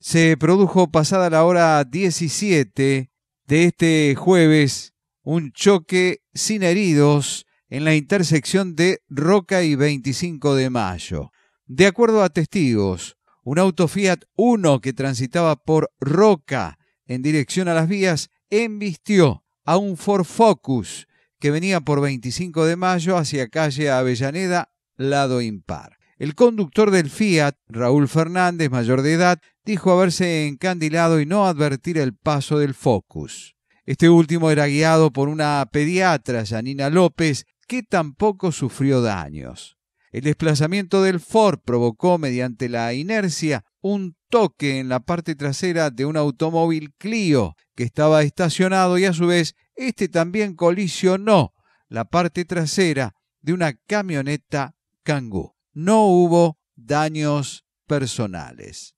se produjo pasada la hora 17 de este jueves un choque sin heridos en la intersección de Roca y 25 de Mayo. De acuerdo a testigos, un auto Fiat 1 que transitaba por Roca en dirección a las vías embistió a un Ford Focus que venía por 25 de Mayo hacia calle Avellaneda, lado impar. El conductor del Fiat, Raúl Fernández, mayor de edad, dijo haberse encandilado y no advertir el paso del Focus. Este último era guiado por una pediatra, Janina López, que tampoco sufrió daños. El desplazamiento del Ford provocó, mediante la inercia, un toque en la parte trasera de un automóvil Clio que estaba estacionado y a su vez este también colisionó la parte trasera de una camioneta Kangoo no hubo daños personales.